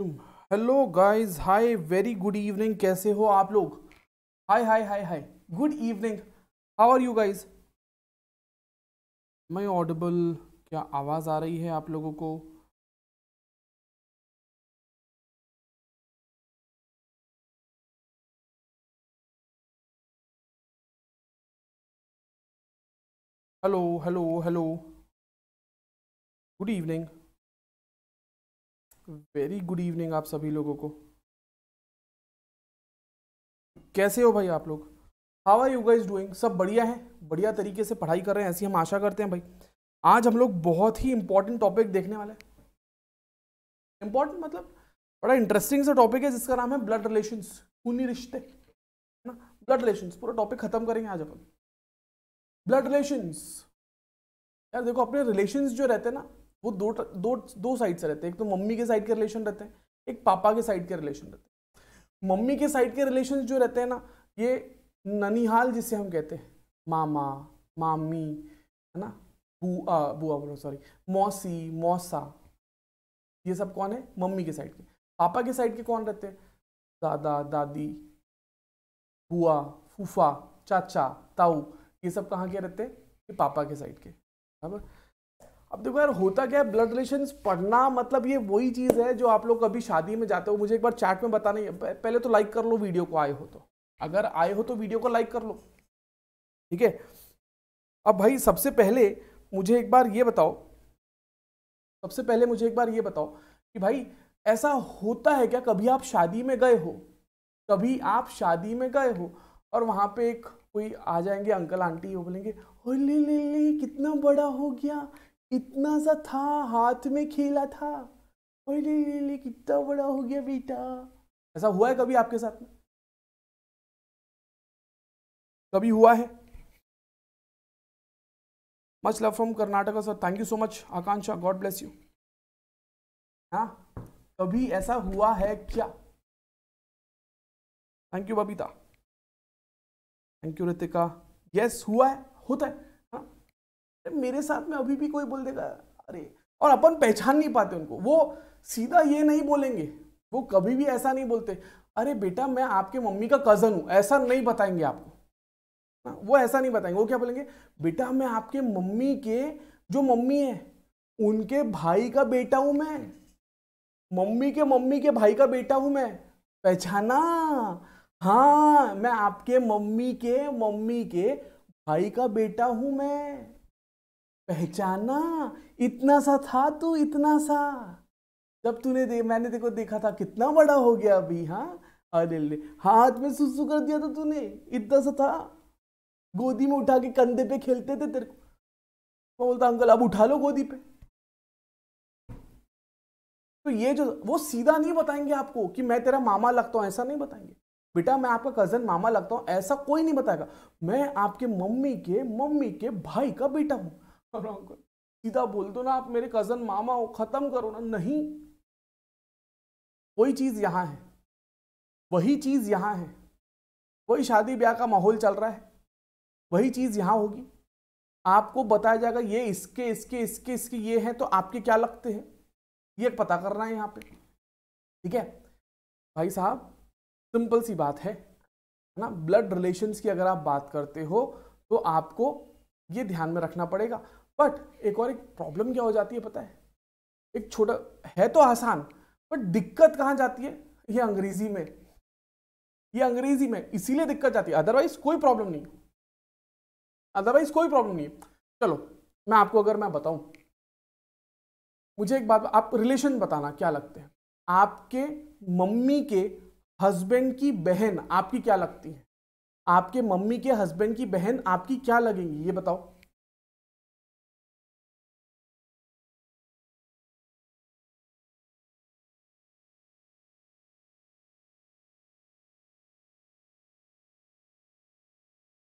Hello guys hi very good evening कैसे हो आप लोग hi hi hi hi good evening how are you guys मैं audible क्या आवाज़ आ रही है आप लोगों को hello hello hello good evening very good evening आप सभी लोगों को कैसे हो भाई आप लोग how are you guys doing सब बढ़िया है बढ़िया तरीके से पढ़ाई कर रहे हैं ऐसी हम आशा करते हैं भाई आज हम लोग बहुत ही इंपॉर्टेंट टॉपिक देखने वाले हैं इंपॉर्टेंट मतलब बड़ा इंटरेस्टिंग सा टॉपिक है जिसका नाम है ब्लड रिलेशन खूनी रिश्ते है ना ब्लड रिलेशन पूरा टॉपिक खत्म करेंगे आज अपन ब्लड रिलेशन यार देखो अपने रिलेशन जो रहते हैं ना वो दो दो दो साइड से रहते हैं एक तो मम्मी के साइड के रिलेशन रहते हैं एक पापा के साइड के रिलेशन रहते हैं मम्मी के साइड के रिलेशन जो रहते हैं ना ये ननिहाल जिसे हम कहते हैं मामा मामी है ना बुआ बुआ बोलो सॉरी मौसी मौसा ये सब कौन है मम्मी के साइड के पापा के साइड के कौन रहते हैं दादा दादी बुआ फूफा चाचा ताऊ ये सब कहाँ के रहते हैं पापा के साइड के बराबर अब देखो यार होता क्या है ब्लड रिलेशन पढ़ना मतलब ये वही चीज़ है जो आप लोग कभी शादी में जाते हो मुझे एक बार चैट में बताना ही पहले तो लाइक कर लो वीडियो को आए हो तो अगर आए हो तो वीडियो को लाइक कर लो ठीक है अब भाई सबसे पहले मुझे एक बार ये बताओ सबसे पहले मुझे एक बार ये बताओ कि भाई ऐसा होता है क्या कभी आप शादी में गए हो कभी आप शादी में गए हो और वहां पे एक कोई आ जाएंगे अंकल आंटी वो बोलेंगे ले ले कितना बड़ा हो गया इतना सा था हाथ में खेला था ले ले ले कितना बड़ा हो गया बेटा ऐसा हुआ है कभी आपके साथ में कभी हुआ है much love from Karnataka sir thank you so much Akanksha God bless you हाँ कभी ऐसा हुआ है क्या thank you Babita thank you Ritika yes हुआ है होता है मेरे साथ में अभी भी कोई बोल देगा अरे और अपन पहचान नहीं पाते उनको वो सीधा ये नहीं बोलेंगे वो कभी भी ऐसा नहीं बोलते अरे बेटा मैं आपके मम्मी का कज़न हूँ ऐसा नहीं बताएंगे आपको ना हाँ, वो ऐसा नहीं बताएंगे वो क्या बोलेंगे बेटा मैं आपके मम्मी के जो मम्मी है उनके भाई का बेटा हूं मैं हम्म। मम्मी के मम्मी के भाई का बेटा हूं मैं पहचाना हाँ मैं आपके मम्मी के मम्मी के भाई का बेटा हूं मैं पहचाना इतना सा था तू इतना सा जब तूने दे मैंने देखो देखा था कितना बड़ा हो गया अभी हाँ अरे हाथ में सुसु कर दिया था तूने इतना सा था गोदी में उठा के कंधे पे खेलते थे तेरे को मैं बोलता अंकल अब उठा लो गोदी पे तो ये जो वो सीधा नहीं बताएंगे आपको कि मैं तेरा मामा लगता हूं ऐसा नहीं बताएंगे बेटा मैं आपका कजन मामा लगता हूं ऐसा कोई नहीं बताएगा मैं आपके मम्मी के मम्मी के भाई का बेटा हूं करो अंकल सीधा बोल दो ना आप मेरे कजन मामा हो खत्म करो ना नहीं वही चीज यहाँ है वही चीज यहाँ है वही शादी ब्याह का माहौल चल रहा है वही चीज यहाँ होगी आपको बताया जाएगा ये इसके इसके इसके इसके ये है तो आपके क्या लगते हैं ये पता करना है यहाँ पे ठीक है भाई साहब सिंपल सी बात है ना ब्लड रिलेशंस की अगर आप बात करते हो तो आपको ये ध्यान में रखना पड़ेगा बट एक और एक प्रॉब्लम क्या हो जाती है पता है एक छोटा है तो आसान बट दिक्कत कहाँ जाती है ये अंग्रेजी में ये अंग्रेजी में इसीलिए दिक्कत जाती है अदरवाइज कोई प्रॉब्लम नहीं अदरवाइज कोई प्रॉब्लम नहीं चलो मैं आपको अगर मैं बताऊं मुझे एक बात आप रिलेशन बताना क्या लगते हैं आपके मम्मी के हस्बैंड की बहन आपकी क्या लगती है आपके मम्मी के हस्बैंड की बहन आपकी क्या लगेंगी ये बताओ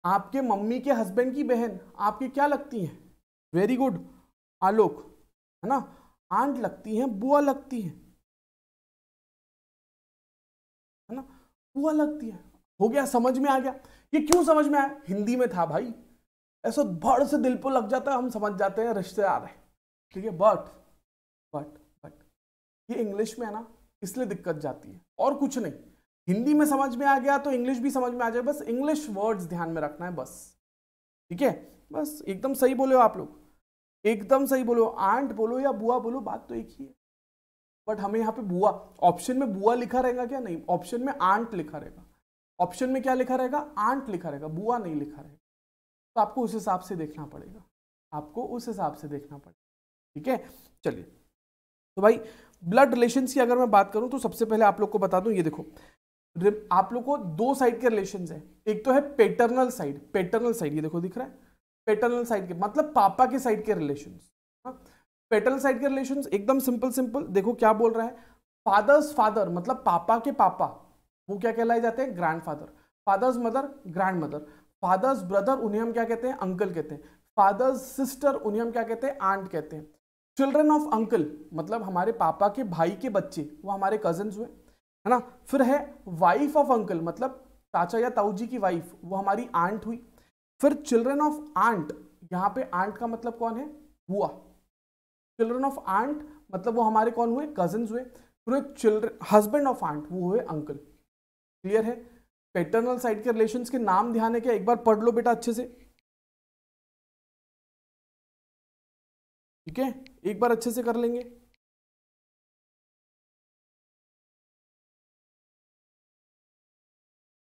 आपके मम्मी के हस्बैंड की बहन आपकी क्या लगती हैं वेरी गुड आलोक है ना आंट लगती हैं बुआ लगती हैं है ना बुआ लगती है हो गया समझ में आ गया ये क्यों समझ में आया हिंदी में था भाई ऐसा बड़ से दिल पर लग जाता है हम समझ जाते हैं रिश्तेदार है ठीक है बट बट बट ये इंग्लिश में है ना इसलिए दिक्कत जाती है और कुछ नहीं हिंदी में समझ में आ गया तो इंग्लिश भी समझ में आ जाए बस इंग्लिश वर्ड्स ध्यान में रखना है बस ठीक है बस एकदम सही बोले हो आप लोग एकदम सही बोलो आंट बोलो या बुआ बोलो बात तो एक ही है बट हमें यहाँ पे बुआ ऑप्शन में बुआ लिखा रहेगा क्या नहीं ऑप्शन में आंट लिखा रहेगा ऑप्शन में क्या लिखा रहेगा आंट लिखा रहेगा बुआ नहीं लिखा रहेगा तो आपको उस हिसाब से देखना पड़ेगा आपको उस हिसाब से देखना पड़ेगा ठीक है चलिए तो भाई ब्लड रिलेशन की अगर मैं बात करूं तो सबसे पहले आप लोग को बता दूं ये देखो आप लोग को दो साइड के रिलेशन है एक तो है पेटर्नल साइड पेटर्नल साइड ये देखो दिख रहा है पेटर्नल साइड के मतलब पापा के साइड के रिलेशन पेटर्नल साइड के रिलेशन एकदम सिंपल सिंपल देखो क्या बोल रहा है फादर्स फादर मतलब पापा के पापा वो क्या कहलाए जाते हैं grandfather fathers mother grandmother fathers brother उन्हें हम क्या कहते हैं अंकल कहते हैं फादर्स सिस्टर उन्हें हम क्या कहते हैं आंट कहते हैं चिल्ड्रन ऑफ अंकल मतलब हमारे पापा के भाई के बच्चे वो हमारे कजन्स हुए है ना फिर है वाइफ ऑफ अंकल मतलब चाचा या ताऊ जी की वाइफ वो हमारी आंट हुई फिर चिल्ड्रन ऑफ आंट यहाँ पे आंट का मतलब कौन है बुआ चिल्ड्रन ऑफ आंट मतलब वो हमारे कौन हुए कजन हुए फिर चिल्ड्रन हस्बैंड ऑफ आंट वो हुए अंकल क्लियर है पेटर्नल साइड के रिलेशन के नाम ध्यान है क्या एक बार पढ़ लो बेटा अच्छे से ठीक है एक बार अच्छे से कर लेंगे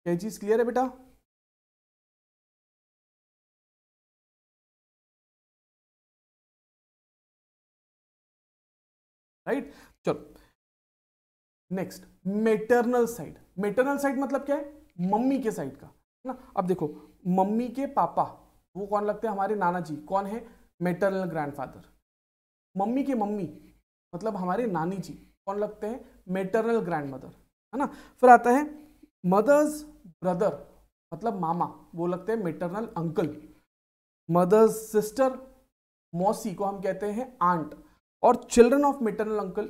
क्या चीज़ क्लियर है बेटा राइट चलो next maternal side maternal side मतलब क्या है मम्मी के साइड का है ना अब देखो मम्मी के पापा वो कौन लगते हैं हमारे नाना जी कौन है मेटरनल ग्रैंडफादर मम्मी के मम्मी मतलब हमारे नानी जी कौन लगते हैं मेटरनल ग्रैंड मदर है ना फिर आता है मदर्स ब्रदर मतलब मामा वो लगते हैं मेटरनल अंकल मदर सिस्टर मौसी को हम कहते हैं आंट और children of maternal uncle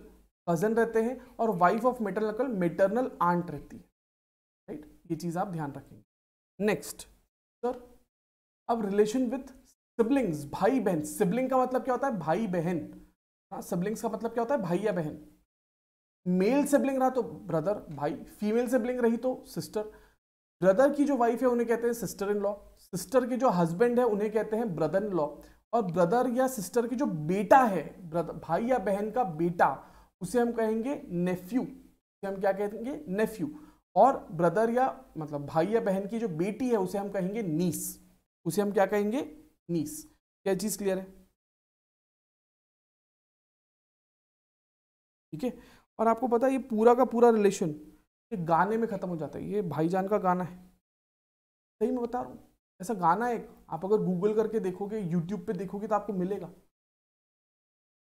cousin रहते हैं और wife of maternal uncle maternal aunt रहती है राइट right? ये चीज़ आप ध्यान रखेंगे नेक्स्ट सर अब रिलेशन विथ सिबलिंग्स भाई बहन सिबलिंग का मतलब क्या होता है भाई बहन हाँ सिबलिंग्स का मतलब क्या होता है भाई या बहन मेल सिबलिंग रहा तो ब्रदर भाई फीमेल सिबलिंग रही तो सिस्टर ब्रदर की जो वाइफ है उन्हें कहते हैं सिस्टर इन लॉ सिस्टर के जो हस्बैंड है उन्हें कहते हैं ब्रदर इन लॉ और ब्रदर या सिस्टर के जो बेटा है ब्रदर भाई या बहन का बेटा उसे हम कहेंगे नेफ्यू उसे हम क्या कहेंगे नेफ्यू और ब्रदर या मतलब भाई या बहन की जो बेटी है उसे हम कहेंगे नीस उसे हम क्या कहेंगे नीस क्या चीज़ क्लियर है ठीक है और आपको पता है ये पूरा का पूरा रिलेशन ये गाने में ख़त्म हो जाता है ये भाईजान का गाना है सही मैं बता रहा हूँ ऐसा गाना है आप अगर गूगल करके देखोगे यूट्यूब पे देखोगे तो आपको मिलेगा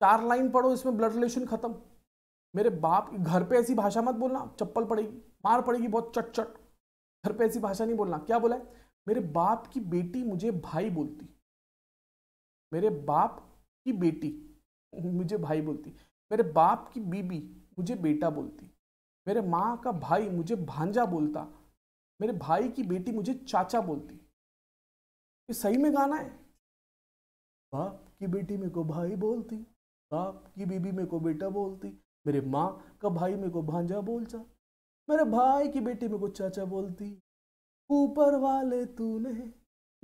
चार लाइन पढ़ो इसमें ब्लड रिलेशन ख़त्म मेरे बाप घर पे ऐसी भाषा मत बोलना चप्पल पड़ेगी मार पड़ेगी बहुत चट चट घर पे ऐसी भाषा नहीं बोलना क्या बोला है मेरे बाप की बेटी मुझे भाई बोलती मेरे बाप की बेटी मुझे भाई बोलती मेरे बाप की बीबी मुझे बेटा बोलती मेरे माँ का भाई मुझे भांजा बोलता मेरे भाई की बेटी मुझे चाचा बोलती ये सही में गाना है बाप की बेटी मेरे को भाई बोलती बाप की बीबी मेरे को बेटा बोलती मेरे माँ का भाई मेरे को भांजा बोलता मेरे भाई की बेटी मेरे को चाचा बोलती ऊपर वाले तूने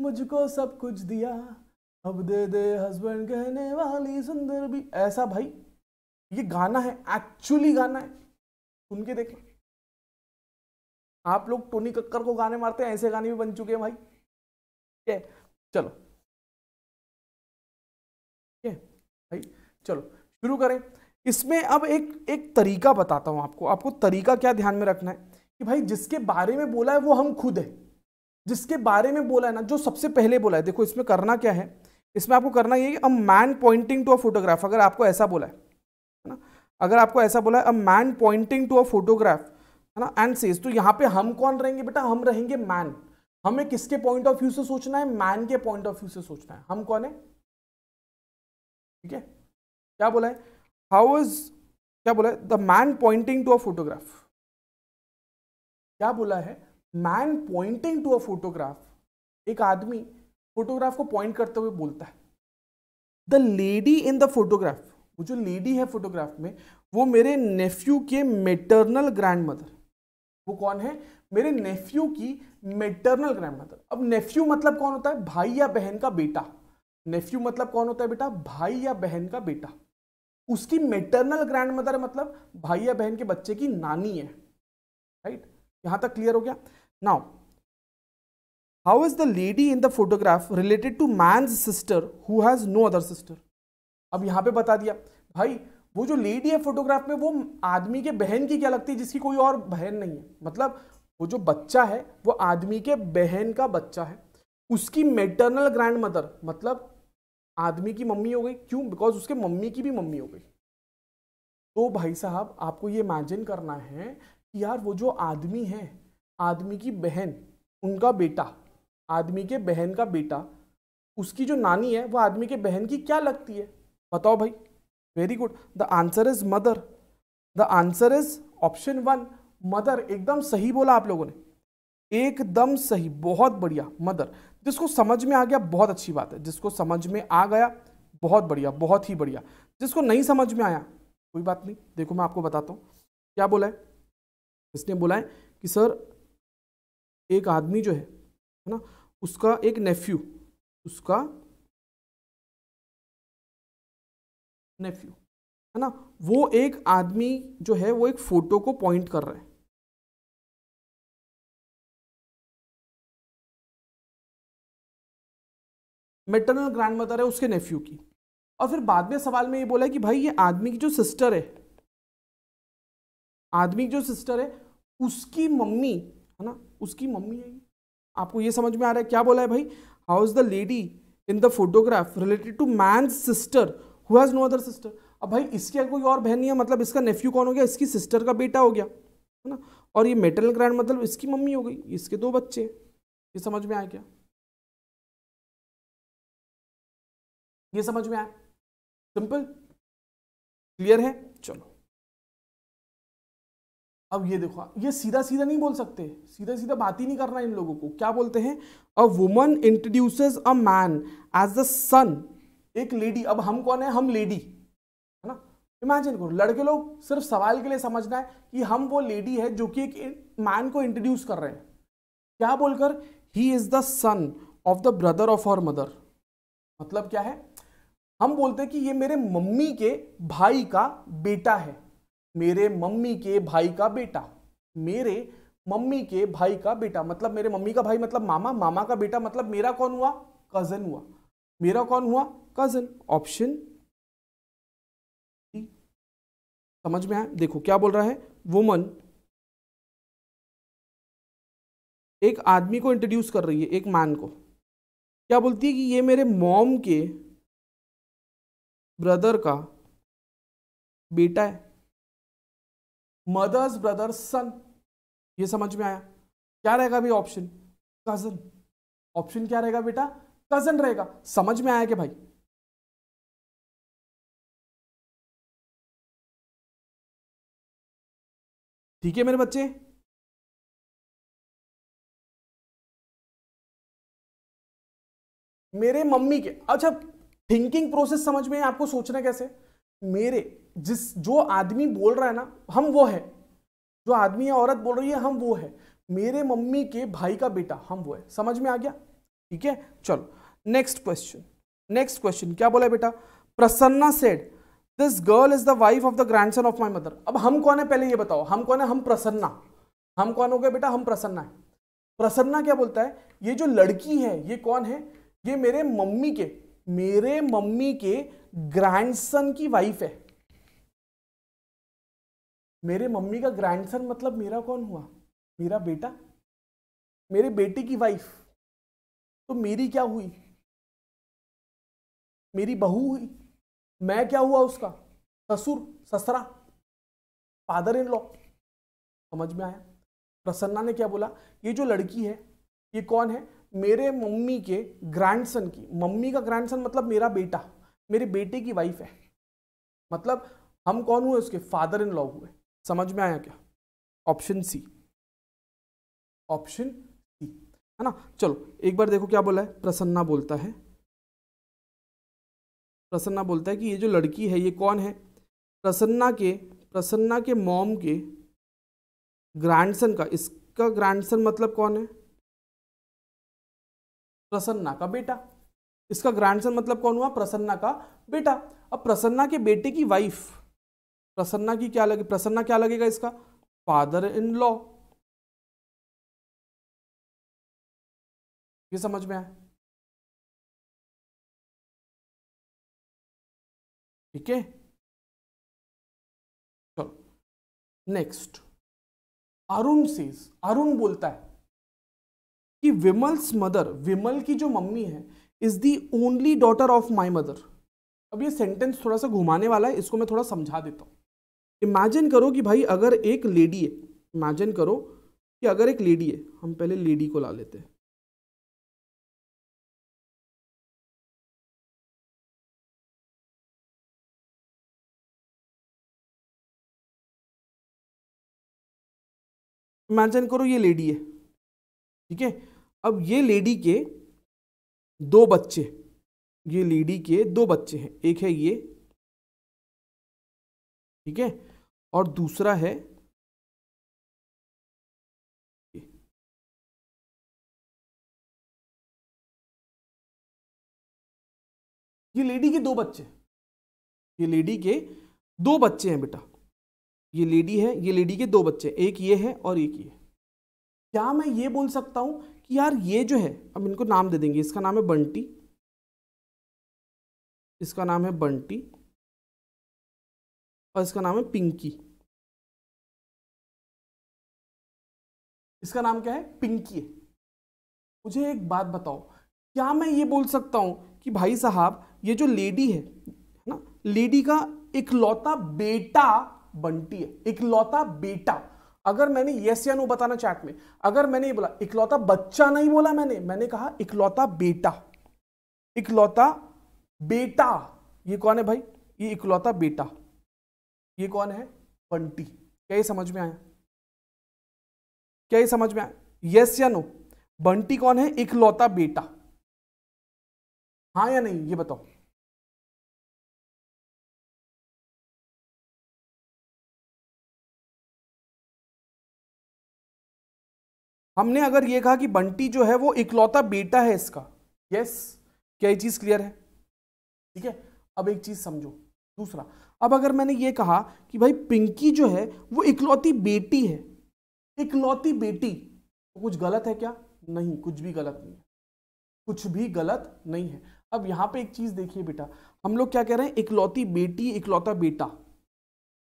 मुझको सब कुछ दिया अब दे दे हस्बैंड कहने वाली सुंदर भी ऐसा भाई ये गाना है एक्चुअली गाना है सुन के देखें आप लोग टोनी कक्कर को गाने मारते हैं ऐसे गाने भी बन चुके हैं भाई ठीक है चलो ठीक है भाई चलो शुरू करें इसमें अब एक एक तरीका बताता हूं आपको आपको तरीका क्या ध्यान में रखना है कि भाई जिसके बारे में बोला है वो हम खुद है जिसके बारे में बोला है ना जो सबसे पहले बोला है देखो इसमें करना क्या है इसमें आपको करना ये कि a man pointing to a photograph अगर आपको ऐसा बोला है अगर आपको ऐसा बोला a man pointing to a photograph है ना एंड सेज तो यहाँ पे हम कौन रहेंगे बेटा हम रहेंगे मैन हमें किसके पॉइंट ऑफ व्यू से सोचना है मैन के पॉइंट ऑफ व्यू से सोचना है हम कौन है ठीक है क्या बोला है हाउ इज क्या बोला है the man pointing to a photograph क्या बोला है man pointing to a photograph एक आदमी फोटोग्राफ को पॉइंट करते हुए बोलता है the lady in the photograph वो जो लेडी है फोटोग्राफ में वो मेरे नेफ्यू के मेटर्नल ग्रैंड मदर वो कौन है मेरे नेफ्यू की मेटर्नल ग्रैंड मदर अब नेफ्यू मतलब कौन होता है भाई या बहन का बेटा नेफ्यू मतलब कौन होता है बेटा भाई या बहन का बेटा उसकी मेटर्नल ग्रैंड मदर मतलब भाई या बहन के बच्चे की नानी है राइट यहां तक क्लियर हो गया now how is the lady in the photograph related to man sister who has no other sister अब यहाँ पे बता दिया भाई वो जो लेडी है फोटोग्राफ में वो आदमी के बहन की क्या लगती है जिसकी कोई और बहन नहीं है मतलब वो जो बच्चा है वो आदमी के बहन का बच्चा है उसकी मेटर्नल ग्रैंड मदर मतलब आदमी की मम्मी हो गई क्यों बिकॉज उसके मम्मी की भी मम्मी हो गई तो भाई साहब आपको ये इमेजिन करना है कि यार वो जो आदमी है आदमी की बहन उनका बेटा आदमी के बहन का बेटा उसकी जो नानी है वो आदमी के बहन की क्या लगती है बताओ भाई very good the answer is mother the answer is option one mother एकदम सही बोला आप लोगों ने एकदम सही बहुत बढ़िया मदर जिसको समझ में आ गया बहुत अच्छी बात है जिसको समझ में आ गया बहुत बढ़िया बहुत ही बढ़िया जिसको नहीं समझ में आया कोई बात नहीं देखो मैं आपको बताता हूँ क्या बोला है इसने बोला है कि सर एक आदमी जो है है ना उसका एक नेफ्यू उसका नेफ्यू है ना वो एक आदमी जो है वो एक फोटो को पॉइंट कर रहा है मेटरनल ग्रैंड मदर है उसके नेफ्यू की और फिर बाद में सवाल में ये बोला कि भाई ये आदमी की जो सिस्टर है आदमी की जो सिस्टर है उसकी मम्मी है ना उसकी मम्मी है आपको ये समझ में आ रहा है क्या बोला है भाई how is the lady in the photograph related to man sister who has no other sister अब भाई इसकी कोई और बहन नहीं है मतलब इसका नेफ्यू कौन हो गया इसकी सिस्टर का बेटा हो गया है ना और ये मेटरल ग्रैंड मतलब इसकी मम्मी हो गई इसके दो बच्चे ये समझ में आया क्या ये समझ में आया सिंपल क्लियर है चलो अब ये देखो ये सीधा सीधा नहीं बोल सकते सीधा सीधा बात ही नहीं करना इन लोगों को क्या बोलते हैं a woman introduces a man as the son एक लेडी अब हम कौन है हम लेडी है ना इमेजिन करो लड़के लोग सिर्फ सवाल के लिए समझना है कि हम वो लेडी है जो कि एक मैन को इंट्रोड्यूस कर रहे हैं क्या बोलकर he is the son of the brother of our mother मतलब क्या है हम बोलते हैं कि ये मेरे मम्मी के भाई का बेटा है मेरे मम्मी के भाई का बेटा मेरे मम्मी के भाई का बेटा मतलब मेरे मम्मी का भाई मतलब मामा मामा का बेटा मतलब मेरा कौन हुआ कजन हुआ मेरा कौन हुआ कजन ऑप्शन समझ में आया देखो क्या बोल रहा है वुमन एक आदमी को इंट्रोड्यूस कर रही है एक मैन को क्या बोलती है कि ये मेरे मॉम के ब्रदर का बेटा है मदर्स ब्रदर सन ये समझ में आया क्या रहेगा अभी ऑप्शन कजन ऑप्शन क्या रहेगा बेटा कजन रहेगा समझ में आया कि भाई ठीक है मेरे बच्चे मेरे मम्मी के अच्छा थिंकिंग प्रोसेस समझ में आपको सोचना कैसे मेरे जिस जो आदमी बोल रहा है ना हम वो है जो आदमी या औरत बोल रही है हम वो है मेरे मम्मी के भाई का बेटा हम वो है समझ में आ गया ठीक है चलो नेक्स्ट क्वेश्चन नेक्स्ट क्वेश्चन क्या बोला बेटा Prasanna said this girl is the wife of the grandson of my mother अब हम कौन है पहले ये बताओ हम कौन है हम प्रसन्ना हम कौन हो गए बेटा हम प्रसन्ना है प्रसन्ना क्या बोलता है ये जो लड़की है ये कौन है ये मेरे मम्मी के मेरे मम्मी के ग्रैंडसन की वाइफ है मेरे मम्मी का ग्रैंडसन मतलब मेरा कौन हुआ मेरा बेटा मेरे बेटे की वाइफ तो मेरी क्या हुई मेरी बहू हुई मैं क्या हुआ उसका ससुर ससरा फादर इन लॉ समझ में आया प्रसन्ना ने क्या बोला ये जो लड़की है ये कौन है मेरे मम्मी के ग्रैंडसन की मम्मी का ग्रैंडसन मतलब मेरा बेटा मेरे बेटे की वाइफ है मतलब हम कौन हुए उसके फादर इन लॉ हुए समझ में आया क्या ऑप्शन सी ऑप्शन सी है ना चलो एक बार देखो क्या बोला है प्रसन्ना बोलता है प्रसन्ना बोलता है कि ये जो लड़की है ये कौन है प्रसन्ना के प्रसन्ना के मॉम के ग्रैंडसन का इसका ग्रैंडसन मतलब कौन है प्रसन्ना का बेटा इसका ग्रैंडसन मतलब कौन हुआ प्रसन्ना का बेटा अब प्रसन्ना के बेटे की वाइफ प्रसन्ना की क्या लगे प्रसन्ना क्या लगेगा इसका फादर इन लॉ ये समझ में आया ठीक है चलो नेक्स्ट अरुण सीज अरुण बोलता है कि विमल्स मदर विमल की जो मम्मी है is the only daughter of my mother अब ये सेंटेंस थोड़ा सा घुमाने वाला है इसको मैं थोड़ा समझा देता हूँ इमेजिन करो कि भाई अगर एक लेडी है इमेजिन करो कि अगर एक लेडी है हम पहले लेडी को ला लेते हैं इमेजिन करो ये लेडी है ठीक है अब ये लेडी के दो बच्चे ये लेडी के दो बच्चे हैं एक है ये ठीक है और दूसरा है ये लेडी के दो बच्चे ये लेडी के दो बच्चे हैं बेटा ये लेडी है ये लेडी के दो बच्चे एक ये है और एक ये क्या मैं ये बोल सकता हूं कि यार ये जो है अब इनको नाम दे देंगे इसका नाम है बंटी इसका नाम है बंटी और इसका नाम है पिंकी इसका नाम क्या है पिंकी है मुझे एक बात बताओ क्या मैं ये बोल सकता हूं कि भाई साहब ये जो लेडी है ना लेडी का इकलौता बेटा बंटी है इकलौता बेटा अगर मैंने यस या नो बताना चैट में अगर मैंने ये बोला इकलौता बच्चा नहीं बोला मैंने मैंने कहा इकलौता बेटा इकलौता बेटा ये कौन है भाई ये इकलौता बेटा ये कौन है बंटी क्या ये समझ में आया क्या ये समझ में आया यस या नो बंटी कौन है इकलौता बेटा हाँ या नहीं ये बताओ हमने अगर ये कहा कि बंटी जो है वो इकलौता बेटा है इसका यस क्या ये चीज़ क्लियर है ठीक है अब एक चीज़ समझो दूसरा अब अगर मैंने ये कहा कि भाई पिंकी जो है वो इकलौती बेटी है इकलौती बेटी तो कुछ गलत है क्या नहीं कुछ भी गलत नहीं है कुछ भी गलत नहीं है अब यहां पे एक चीज़ देखिए बेटा हम लोग क्या कह रहे हैं इकलौती बेटी इकलौता बेटा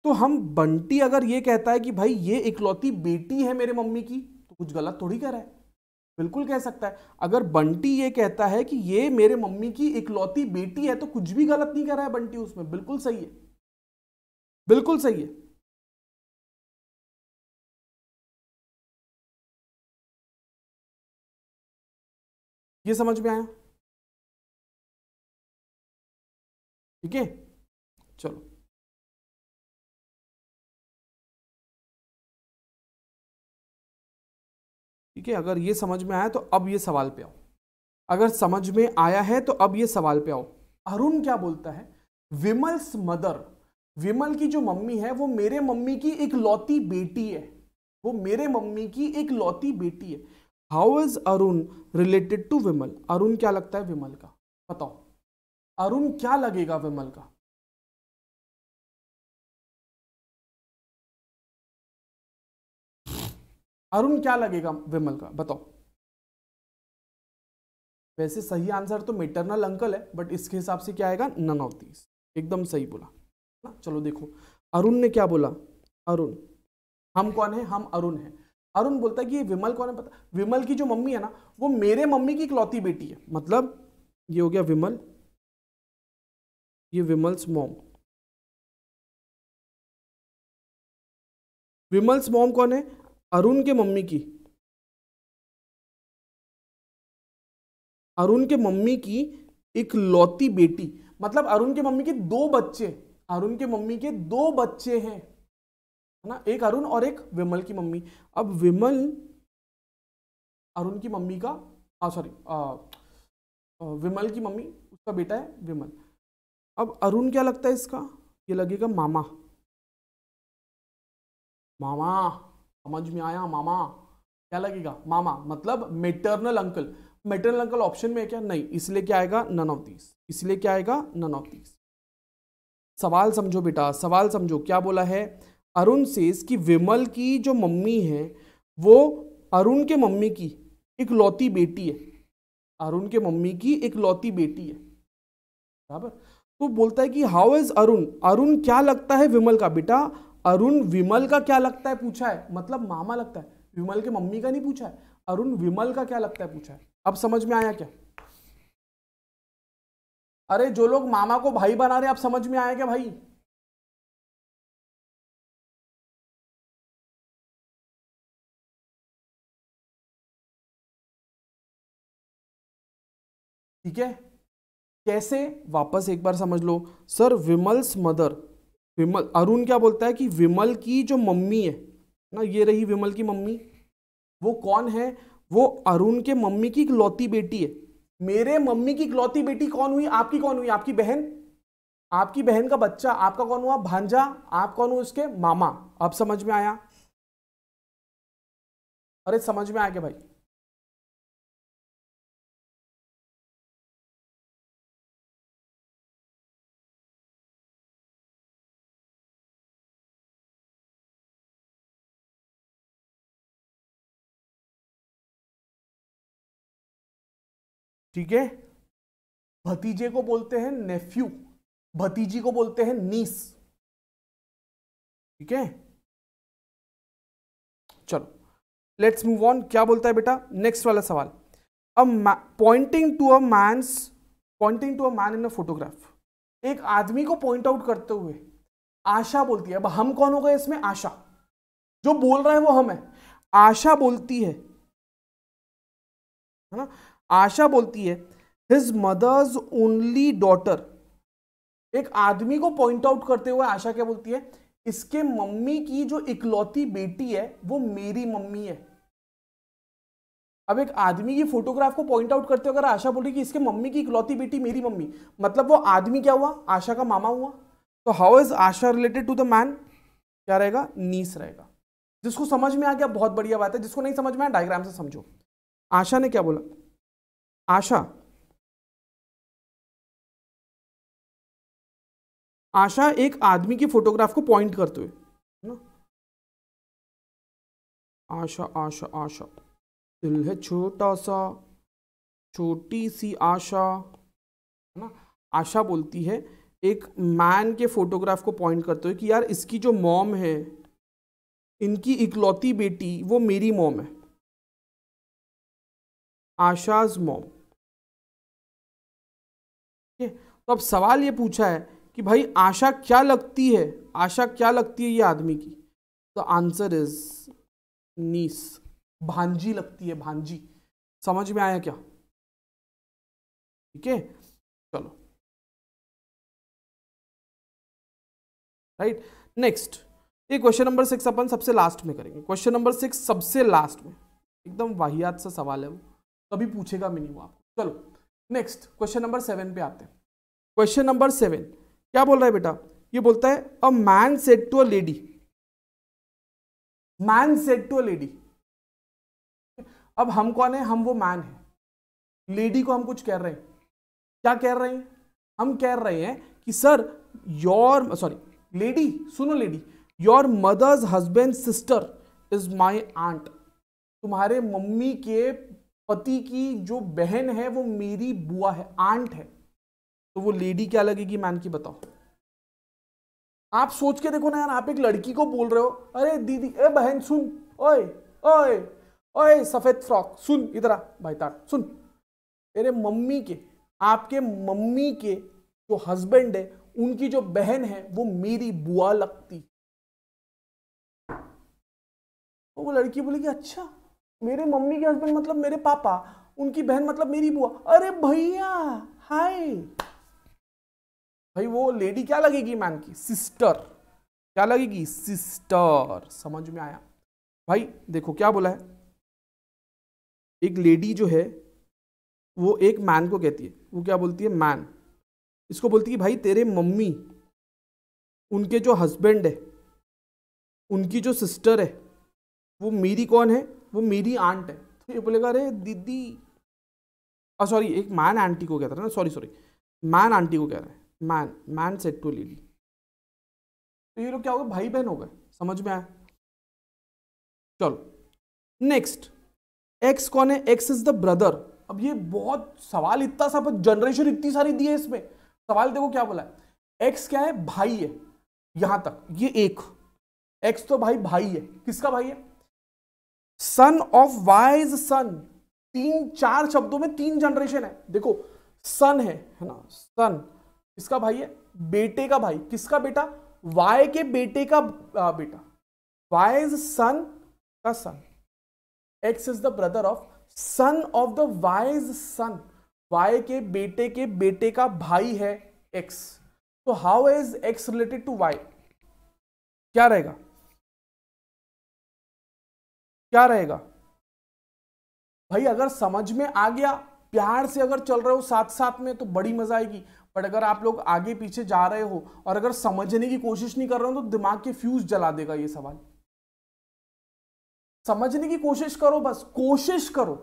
तो हम बंटी अगर ये कहता है कि भाई ये इकलौती बेटी है मेरे मम्मी की कुछ गलत थोड़ी कह रहा है बिल्कुल कह सकता है अगर बंटी ये कहता है कि ये मेरे मम्मी की इकलौती बेटी है तो कुछ भी गलत नहीं कर रहा है बंटी उसमें बिल्कुल सही है बिल्कुल सही है ये समझ में आया ठीक है चलो ठीक है अगर ये समझ में आया तो अब ये सवाल पे आओ अगर समझ में आया है तो अब ये सवाल पे आओ अरुण क्या बोलता है विमल्स मदर विमल की जो मम्मी है वो मेरे मम्मी की एक लौती बेटी है वो मेरे मम्मी की एक लौती बेटी है how is Arun related to Vimal Arun क्या लगता है विमल का बताओ अरुण क्या लगेगा विमल का अरुण क्या लगेगा विमल का बताओ वैसे सही आंसर तो मेटरनल अंकल है बट इसके हिसाब से क्या आएगा नन ऑफ दीज एकदम सही बोला ना चलो देखो अरुण ने क्या बोला अरुण हम कौन है हम अरुण है अरुण बोलता है कि ये विमल कौन है पता विमल की जो मम्मी है ना वो मेरे मम्मी की इकलौती बेटी है मतलब ये हो गया विमल ये विमल्स मॉम विमल्स मॉम कौन है अरुण के मम्मी की अरुण के मम्मी की एक लौती बेटी मतलब अरुण के मम्मी के दो बच्चे अरुण के मम्मी के दो बच्चे हैं है ना एक अरुण और एक विमल की मम्मी अब विमल अरुण की मम्मी का सॉरी विमल की मम्मी उसका बेटा है विमल अब अरुण क्या लगता है इसका ये लगेगा मामा मामा समझ में आया मामा क्या लगेगा मामा मतलब maternal uncle maternal uncle option में है क्या नहीं इसलिए क्या आएगा नन ऑफ दीस इसलिए क्या आएगा नन ऑफ दीस सवाल समझो बेटा सवाल समझो क्या बोला है अरुण सेज कि विमल की जो मम्मी है वो अरुण के मम्मी की एक लौती बेटी है अरुण के मम्मी की एक लौती बेटी है बराबर तो बोलता है कि हाउ इज अरुण अरुण क्या लगता है विमल का बेटा अरुण विमल का क्या लगता है पूछा है मतलब मामा लगता है विमल के मम्मी का नहीं पूछा है अरुण विमल का क्या लगता है पूछा है अब समझ में आया क्या अरे जो लोग मामा को भाई बना रहे आप समझ में आया क्या भाई ठीक है कैसे वापस एक बार समझ लो सर विमल्स मदर विमल अरुण क्या बोलता है कि विमल की जो मम्मी है ना ये रही विमल की मम्मी वो कौन है वो अरुण के मम्मी की इकलौती बेटी है मेरे मम्मी की इकलौती बेटी कौन हुई आपकी कौन हुई आपकी बहन आपकी बहन का बच्चा आपका कौन हुआ भांजा आप कौन हुए उसके मामा अब समझ में आया अरे समझ में आ गया भाई ठीक है भतीजे को बोलते हैं नेफ्यू भतीजी को बोलते हैं नीस ठीक है चलो लेट्स मूव ऑन क्या बोलता है बेटा नेक्स्ट वाला सवाल pointing to a man pointing to a man in a photograph एक आदमी को पॉइंट आउट करते हुए आशा बोलती है अब हम कौन हो गए इसमें आशा जो बोल रहा है वो हम है आशा बोलती है है ना आशा बोलती है हिज मदर्स ओनली डॉटर एक आदमी को पॉइंट आउट करते हुए आशा क्या बोलती है इसके मम्मी की जो इकलौती बेटी है वो मेरी मम्मी है अब एक आदमी की फोटोग्राफ को पॉइंट आउट करते हुए अगर आशा बोली कि इसके मम्मी की इकलौती बेटी मेरी मम्मी मतलब वो आदमी क्या हुआ आशा का मामा हुआ तो how is Asha related to the man क्या रहेगा नीस रहेगा जिसको समझ में आ गया बहुत बढ़िया बात है जिसको नहीं समझ में आया डायग्राम से समझो आशा ने क्या बोला आशा आशा एक आदमी की फोटोग्राफ को पॉइंट करते हुए आशा आशा आशा दिल है छोटा सा छोटी सी आशा है ना आशा बोलती है एक मैन के फोटोग्राफ को पॉइंट करते हुए कि यार इसकी जो मॉम है इनकी इकलौती बेटी वो मेरी मॉम है आशाज मॉम तो अब सवाल ये पूछा है कि भाई आशा क्या लगती है आशा क्या लगती है ये आदमी की तो आंसर इज नीस भांजी लगती है भांजी समझ में आया क्या ठीक है चलो राइट नेक्स्ट ये क्वेश्चन नंबर सिक्स अपन सबसे लास्ट में करेंगे क्वेश्चन नंबर सिक्स सबसे लास्ट में एकदम वाहियात सा सवाल है वो कभी पूछेगा भी नहीं आपको चलो नेक्स्ट क्वेश्चन नंबर सेवन पे आते हैं क्वेश्चन नंबर सेवन क्या बोल रहा है बेटा ये बोलता है a man said to a lady man said to a lady अब हम कौन है हम वो मैन है लेडी को हम कुछ कह रहे हैं क्या कह रहे हैं हम कह रहे हैं कि सर योर सॉरी लेडी सुनो lady your mother's husband sister is my aunt तुम्हारे मम्मी के पति की जो बहन है वो मेरी बुआ है आंट है तो वो लेडी क्या लगेगी मैन की बताओ आप सोच के देखो ना यार आप एक लड़की को बोल रहे हो अरे दीदी अरे बहन सुन ओए ओए ओए सफेद फ्रॉक सुन इधर भाई तार सुन तेरे मम्मी के आपके मम्मी के जो हस्बैंड है उनकी जो बहन है वो मेरी बुआ लगती तो वो लड़की बोलेगी अच्छा मेरे मम्मी के हस्बैंड मतलब मेरे पापा उनकी बहन मतलब मेरी बुआ अरे भैया हाय भाई वो लेडी क्या लगेगी मैन की सिस्टर क्या लगेगी सिस्टर समझ में आया भाई देखो क्या बोला है एक लेडी जो है वो एक मैन को कहती है वो क्या बोलती है मैन इसको बोलती है भाई तेरे मम्मी उनके जो हस्बैंड है उनकी जो सिस्टर है वो मेरी कौन है वो मेरी आंट है तो ये बोलेगा अरे दीदी सॉरी एक मैन आंटी को कहता है ना सॉरी सॉरी मैन आंटी को कह रहा है man man said to lady तो ये लोग क्या हो गए भाई बहन हो गए समझ में आया चलो नेक्स्ट एक्स कौन है एक्स इज द ब्रदर अब ये बहुत सवाल इतना सा जनरेशन इतनी सारी दी है इसमें सवाल देखो क्या बोला है एक्स क्या है भाई है यहां तक ये एक एक्स तो भाई भाई है किसका भाई है सन ऑफ वाइज सन तीन चार शब्दों में तीन जनरेशन है देखो सन है है ना सन किसका भाई है बेटे का भाई किसका बेटा वाई के बेटे का बेटा वाई इज सन का son X is the brother of son of the Y is son Y के बेटे के बेटे का भाई है एक्स तो how is X related to Y क्या रहेगा क्या रहेगा भाई अगर समझ में आ गया प्यार से अगर चल रहे हो साथ साथ में तो बड़ी मजा आएगी बट अगर आप लोग आगे पीछे जा रहे हो और अगर समझने की कोशिश नहीं कर रहे हो तो दिमाग के फ्यूज जला देगा ये सवाल समझने की कोशिश करो बस कोशिश करो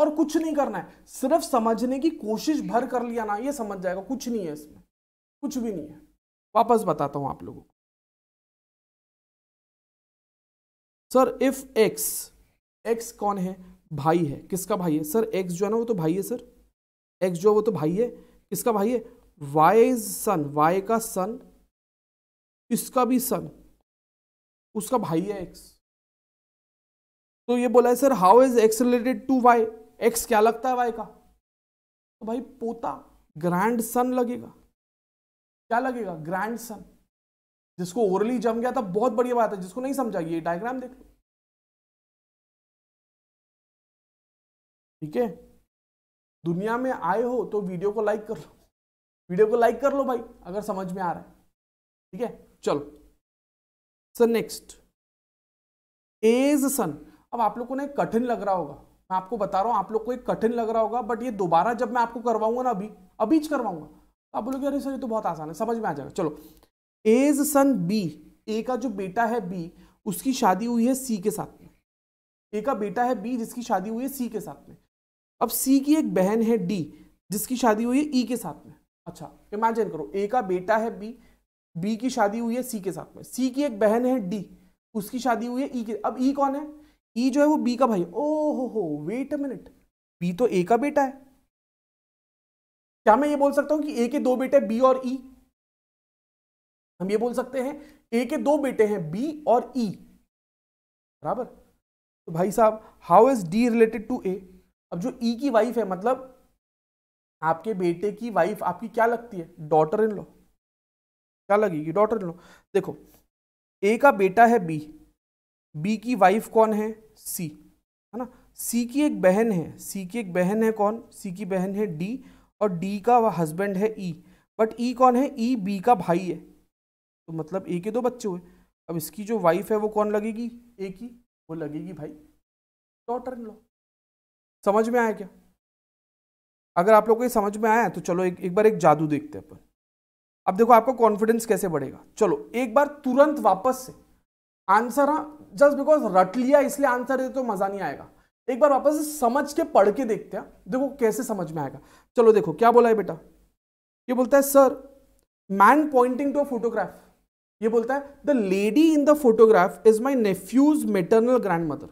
और कुछ नहीं करना है सिर्फ समझने की कोशिश भर कर लिया ना ये समझ जाएगा कुछ नहीं है इसमें कुछ भी नहीं है वापस बताता हूं आप लोगों को सर इफ एक्स एक्स कौन है भाई है किसका भाई है सर एक्स जो है ना वो तो भाई है सर एक्स जो है वो तो भाई है किसका भाई है वाई सन वाई का सन इसका भी सन उसका भाई है एक्स तो ये बोला है sir how is X related to Y X क्या लगता है वाई का तो भाई पोता ग्रैंड सन लगेगा क्या लगेगा ग्रैंड सन जिसको ओरली जम गया था बहुत बढ़िया बात है जिसको नहीं समझा ये डायग्राम देख लो ठीक है दुनिया में आए हो तो वीडियो को लाइक कर लो वीडियो को लाइक कर लो भाई अगर समझ में आ रहा है ठीक है चलो सर नेक्स्ट एज सन अब आप लोगों को ना कठिन लग रहा होगा मैं आपको बता रहा हूं आप लोग को एक कठिन लग रहा होगा बट ये दोबारा जब मैं आपको करवाऊंगा ना अभी अभी करवाऊंगा तो आप बोलोगे अरे सर ये तो बहुत आसान है समझ में आ जाएगा चलो एज सन बी ए का जो बेटा है बी उसकी शादी हुई है सी के साथ में ए का बेटा है बी जिसकी शादी हुई है सी के साथ में अब सी की एक बहन है डी जिसकी शादी हुई है ई e के साथ में अच्छा इमेजिन करो ए का बेटा है बी बी की शादी हुई है सी के साथ में सी की एक बहन है डी उसकी शादी हुई है ई e के अब ई e कौन है ई e जो है वो बी का भाई ओ हो हो वेट अ मिनट बी तो ए का बेटा है क्या मैं ये बोल सकता हूं कि ए के दो बेटे बी और ई e? हम ये बोल सकते हैं ए के दो बेटे हैं बी और ई e. बराबर तो भाई साहब how is D related to A अब जो ई e की वाइफ है मतलब आपके बेटे की वाइफ आपकी क्या लगती है डॉटर इन लॉ क्या लगेगी डॉटर इन लो देखो ए का बेटा है बी बी की वाइफ कौन है सी है ना सी की एक बहन है सी की एक बहन है कौन सी की बहन है डी और डी का वह हस्बैंड है ई बट ई कौन है ई e बी का भाई है तो मतलब ए के दो बच्चे हुए अब इसकी जो वाइफ है वो कौन लगेगी ए की वो लगेगी भाई डॉटर इन लॉ समझ में आया क्या अगर आप लोग को ये समझ में आया है तो चलो एक, एक बार एक जादू देखते हैं अपन अब देखो आपका कॉन्फिडेंस कैसे बढ़ेगा चलो एक बार तुरंत वापस से आंसर हाँ जस्ट बिकॉज रट लिया इसलिए आंसर दे तो मजा नहीं आएगा एक बार वापस से समझ के पढ़ के देखते हैं देखो कैसे समझ में आएगा चलो देखो क्या बोला है बेटा ये बोलता है sir man pointing to a photograph ये बोलता है the lady in the photograph is my nephew's maternal grandmother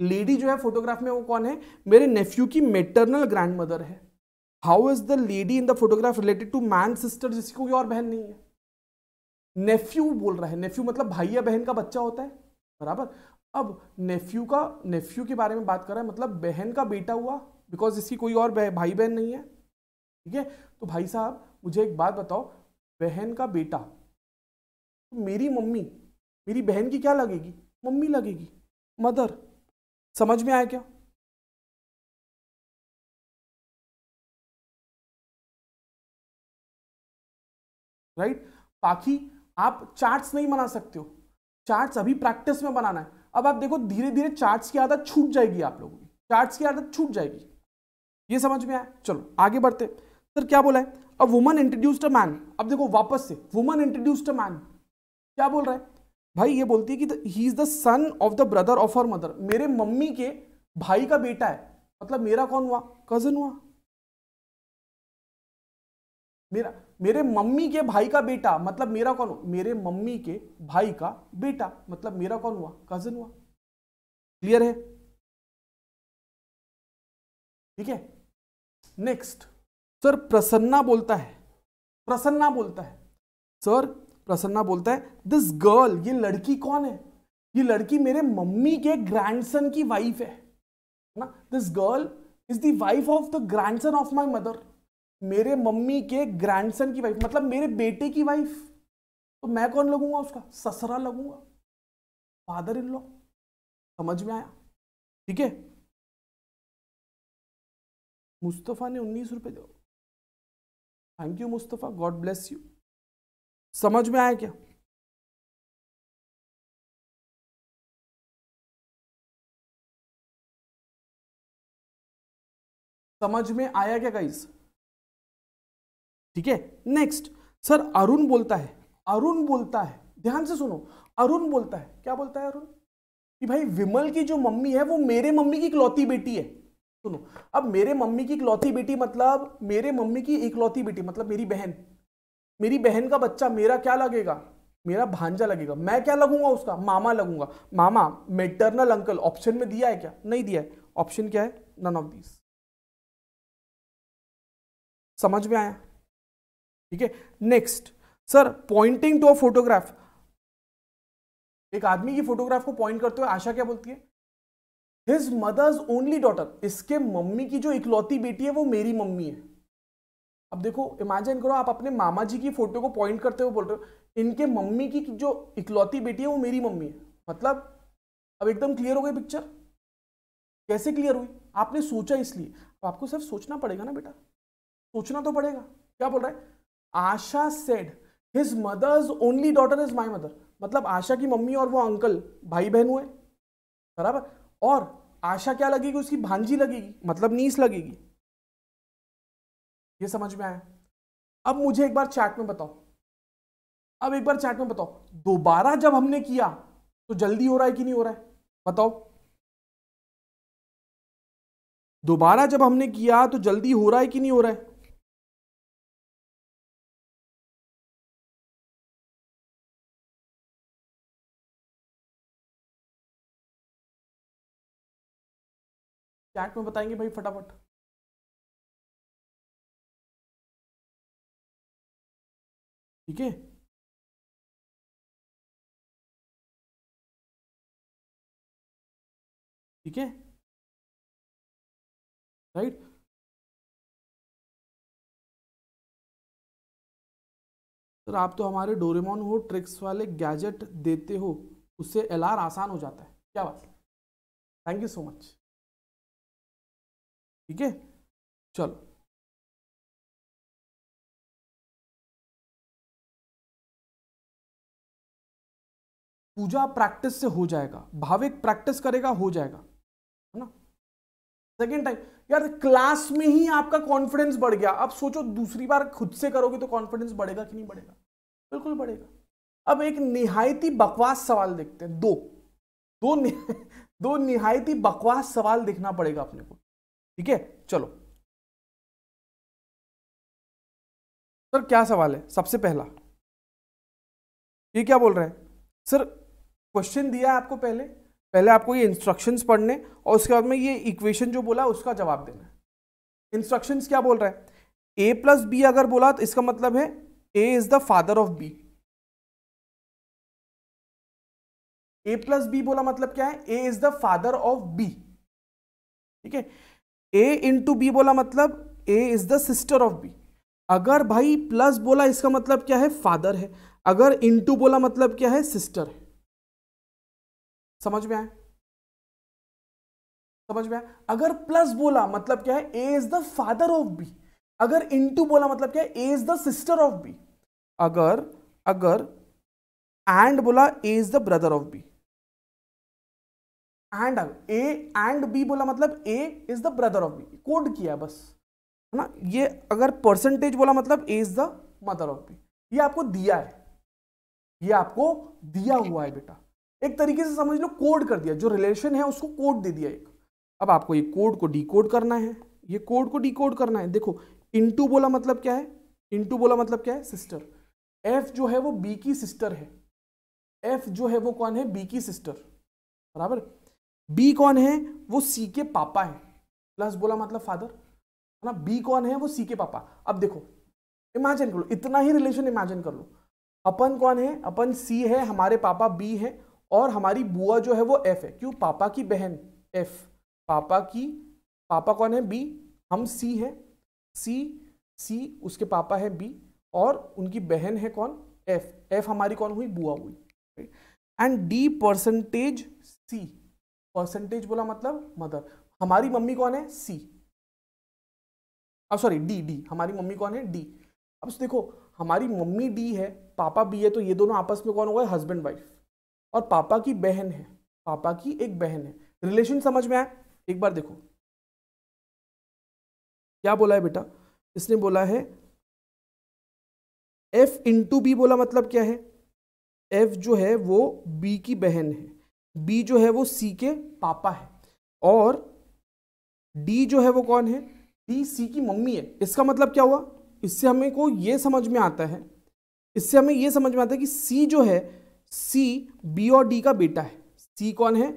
lady जो है फोटोग्राफ में वो कौन है मेरे नेफ्यू की मेटरनल ग्रैंड मदर है how is the lady in the photograph related to man sister जिसकी कोई और बहन नहीं है नेफ्यू बोल रहा है नेफ्यू मतलब भाई या बहन का बच्चा होता है बराबर अब नेफ्यू का नेफ्यू के बारे में बात कर रहा है मतलब बहन का बेटा हुआ बिकॉज इसकी कोई और भाई बहन नहीं है ठीक है तो भाई साहब मुझे एक बात बताओ बहन का बेटा तो मेरी मम्मी मेरी बहन की क्या लगेगी मम्मी लगेगी मदर समझ में आया क्या राइट बाकी आप चार्ट्स नहीं बना सकते हो चार्ट्स अभी प्रैक्टिस में बनाना है अब आप देखो धीरे धीरे चार्ट्स की आदत छूट जाएगी आप लोगों की चार्ट्स की आदत छूट जाएगी ये समझ में आया चलो आगे बढ़ते सर क्या बोला है अब वुमन इंट्रोड्यूस्ड अ मैन अब देखो वापस से वुमन इंट्रोड्यूस्ड अ मैन क्या बोल रहा है भाई ये बोलती है कि he is the son of the brother of her mother मेरे मम्मी के भाई का बेटा है मतलब मेरा कौन हुआ कजन हुआ मेरा मेरे मम्मी के भाई का बेटा मतलब मेरा कौन हुआ मेरे मम्मी के भाई का बेटा मतलब मेरा कौन हुआ कजन हुआ क्लियर है ठीक है नेक्स्ट सर प्रसन्ना बोलता है प्रसन्ना बोलता है सर प्रसन्ना बोलता है दिस गर्ल ये लड़की कौन है ये लड़की मेरे मम्मी के ग्रैंडसन की वाइफ है ना this girl is the wife of the grandson of my mother मेरे मम्मी के ग्रैंडसन की वाइफ मतलब मेरे बेटे की वाइफ तो मैं कौन लगूंगा उसका ससरा लगूंगा फादर इन लॉ समझ में आया ठीक है मुस्तफ़ा ने उन्नीस रुपए दो thank you Mustafa God bless you समझ में आया क्या समझ में आया क्या गाइस ठीक है नेक्स्ट सर अरुण बोलता है अरुण बोलता है ध्यान से सुनो अरुण बोलता है क्या बोलता है अरुण कि भाई विमल की जो मम्मी है वो मेरे मम्मी की इकलौती बेटी है सुनो अब मेरे मम्मी की इकलौती बेटी मतलब मेरे मम्मी की इकलौती बेटी मतलब मेरी बहन मेरी बहन का बच्चा मेरा क्या लगेगा मेरा भांजा लगेगा मैं क्या लगूंगा उसका मामा लगूंगा मामा मेटरनल अंकल ऑप्शन में दिया है क्या नहीं दिया है ऑप्शन क्या है नन ऑफ दीज समझ में आया ठीक है next sir pointing to a photograph एक आदमी की फोटोग्राफ को पॉइंट करते हुए आशा क्या बोलती है हिज मदर्स ओनली डॉटर इसके मम्मी की जो इकलौती बेटी है वो मेरी मम्मी है अब देखो इमेजिन करो आप अपने मामा जी की फोटो को पॉइंट करते हुए बोल रहे हो इनके मम्मी की जो इकलौती बेटी है वो मेरी मम्मी है मतलब अब एकदम क्लियर हो गई पिक्चर कैसे क्लियर हुई आपने सोचा इसलिए अब आपको सिर्फ सोचना पड़ेगा ना बेटा सोचना तो पड़ेगा क्या बोल रहा है Asha said his mother's only daughter is my mother मतलब आशा की मम्मी और वो अंकल भाई बहन हुए बराबर और आशा क्या लगेगी उसकी भांजी लगेगी मतलब नीस लगेगी ये समझ में आया अब मुझे एक बार चैट में बताओ अब एक बार चैट में बताओ दोबारा जब हमने किया तो जल्दी हो रहा है कि नहीं हो रहा है बताओ दोबारा जब हमने किया तो जल्दी हो रहा है कि नहीं हो रहा है चैट में बताएंगे भाई फटाफट ठीक है ठीक है राइट सर आप तो हमारे डोरेमोन हो ट्रिक्स वाले गैजेट देते हो उससे एलआर आसान हो जाता है क्या बात थैंक यू सो मच ठीक है चलो पूजा प्रैक्टिस से हो जाएगा भाविक प्रैक्टिस करेगा हो जाएगा है ना सेकेंड टाइम यार क्लास में ही आपका कॉन्फिडेंस बढ़ गया अब सोचो दूसरी बार खुद से करोगे तो कॉन्फिडेंस बढ़ेगा कि नहीं बढ़ेगा बिल्कुल बढ़ेगा अब एक निहायती बकवास सवाल देखते हैं दो दो नि... दो निहायती बकवास सवाल देखना पड़ेगा अपने को ठीक है चलो सर क्या सवाल है सबसे पहला ये क्या बोल रहे हैं सर क्वेश्चन दिया आपको पहले पहले आपको ये इंस्ट्रक्शंस पढ़ने और उसके बाद में ये इक्वेशन जो बोला उसका जवाब देना है इंस्ट्रक्शंस क्या बोल रहा है ए प्लस बी अगर बोला तो इसका मतलब है A is the father of B A plus B बोला मतलब क्या है A is the father of B ठीक है ए इंटू बी बोला मतलब A is the sister of B अगर भाई प्लस बोला इसका मतलब क्या है फादर है अगर इंटू बोला मतलब क्या है सिस्टर है समझ में आए समझ में आए अगर प्लस बोला मतलब क्या है A is the father of B अगर इनटू बोला मतलब क्या है A is the sister of B अगर अगर एंड बोला A is the brother of B and A and B बोला मतलब A is the brother of B code किया बस है ना ये अगर परसेंटेज बोला मतलब A is the mother of B ये आपको दिया है ये आपको दिया हुआ है बेटा एक तरीके से समझ लो कोड कर दिया जो रिलेशन है उसको कोड दे दिया एक अब आपको ये कोड को डी करना है ये कोड को डी करना है देखो इंटू बोला मतलब क्या है इंटू बोला मतलब क्या है सिस्टर एफ जो है वो बी की सिस्टर है एफ जो है वो कौन है बी की सिस्टर बराबर बी कौन है वो सी के पापा है प्लस बोला मतलब फादर है ना बी कौन है वो सी के पापा अब देखो इमेजिन कर लो इतना ही रिलेशन इमेजिन कर लो अपन कौन है अपन सी है हमारे पापा बी है और हमारी बुआ जो है वो एफ है क्यों पापा की बहन एफ पापा की पापा कौन है बी हम सी है सी सी उसके पापा है बी और उनकी बहन है कौन एफ एफ हमारी कौन हुई बुआ हुई and D percentage C percentage बोला मतलब मदर हमारी मम्मी कौन है सी अब सॉरी डी डी हमारी मम्मी कौन है डी अब देखो हमारी मम्मी डी है पापा बी है तो ये दोनों आपस में कौन हो गए हस्बैंड वाइफ और पापा की बहन है पापा की एक बहन है रिलेशन समझ में आए एक बार देखो क्या बोला है बेटा इसने बोला है एफ इंटू बी बोला मतलब क्या है एफ जो है वो बी की बहन है बी जो है वो सी के पापा है और डी जो है वो कौन है डी सी की मम्मी है इसका मतलब क्या हुआ इससे हमें को ये समझ में आता है इससे हमें ये समझ में आता है कि सी जो है सी बी और डी का बेटा है सी कौन है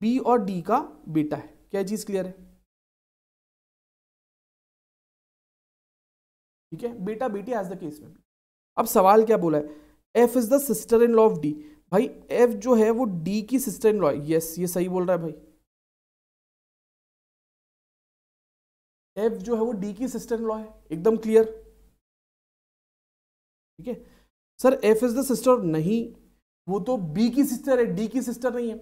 बी और डी का बेटा है क्या चीज क्लियर है ठीक है बेटा बेटी एज द केस में अब सवाल क्या बोला है F is the sister in law of D भाई एफ जो है वो डी की सिस्टर इन लॉ यस ये सही बोल रहा है भाई एफ जो है वो डी की सिस्टर इन लॉ है एकदम क्लियर ठीक है sir F is the sister नहीं वो तो बी की सिस्टर है डी की सिस्टर नहीं है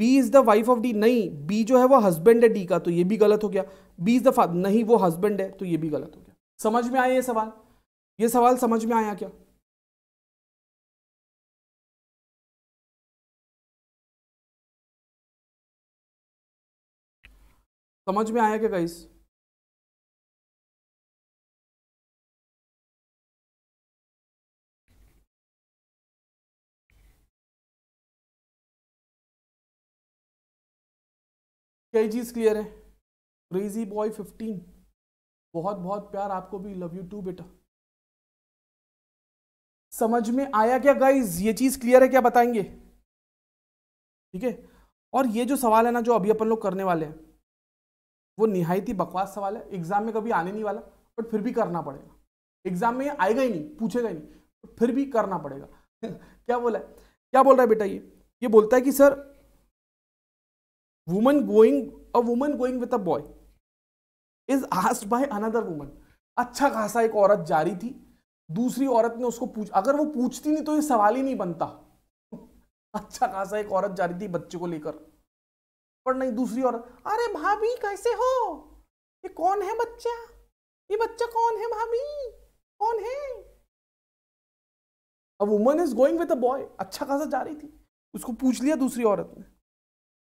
B is the wife of D नहीं बी जो है वो हस्बैंड है डी का तो ये भी गलत हो गया बी इज द फादर नहीं वो हस्बैंड है तो ये भी गलत हो गया समझ में आया ये सवाल ये सवाल समझ में आया क्या समझ में आया क्या गाइस कई चीज़ क्लियर है क्रेजी बॉय फिफ्टीन बहुत बहुत प्यार आपको भी लव यू टू बेटा समझ में आया क्या गाइज ये चीज़ क्लियर है क्या बताएंगे ठीक है और ये जो सवाल है ना जो अभी अपन लोग करने वाले हैं वो निहायत ही बकवास सवाल है एग्जाम में कभी आने नहीं वाला बट फिर भी करना पड़ेगा एग्जाम में आएगा ही नहीं पूछेगा ही नहीं फिर भी करना पड़ेगा क्या बोला है क्या बोल रहा है बेटा ये ये बोलता है कि sir woman going a woman going with a boy is asked by another woman अच्छा खासा एक औरत जा रही थी दूसरी औरत ने उसको पूछ अगर वो पूछती नहीं तो ये सवाल ही नहीं बनता अच्छा खासा एक औरत जा रही थी बच्चे को लेकर पर नहीं दूसरी औरत अरे भाभी कैसे हो ये कौन है बच्चा ये बच्चा कौन है भाभी कौन है अब woman is going with a boy अच्छा खासा जा रही थी उसको पूछ लिया दूसरी औरत ने